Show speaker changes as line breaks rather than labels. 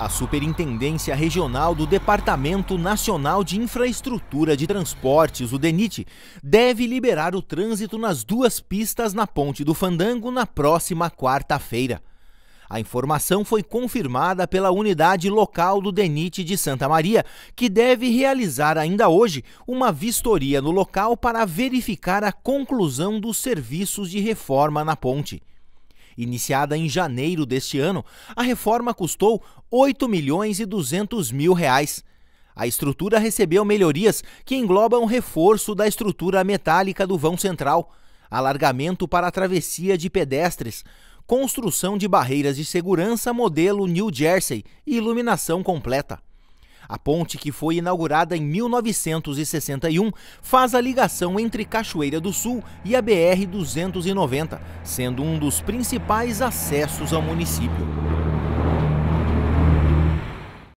A Superintendência Regional do Departamento Nacional de Infraestrutura de Transportes, o DENIT, deve liberar o trânsito nas duas pistas na Ponte do Fandango na próxima quarta-feira. A informação foi confirmada pela unidade local do DENIT de Santa Maria, que deve realizar ainda hoje uma vistoria no local para verificar a conclusão dos serviços de reforma na ponte. Iniciada em janeiro deste ano, a reforma custou 8 milhões e 200 mil reais. A estrutura recebeu melhorias que englobam reforço da estrutura metálica do vão central, alargamento para a travessia de pedestres, construção de barreiras de segurança modelo New Jersey e iluminação completa. A ponte, que foi inaugurada em 1961, faz a ligação entre Cachoeira do Sul e a BR-290, sendo um dos principais acessos ao município.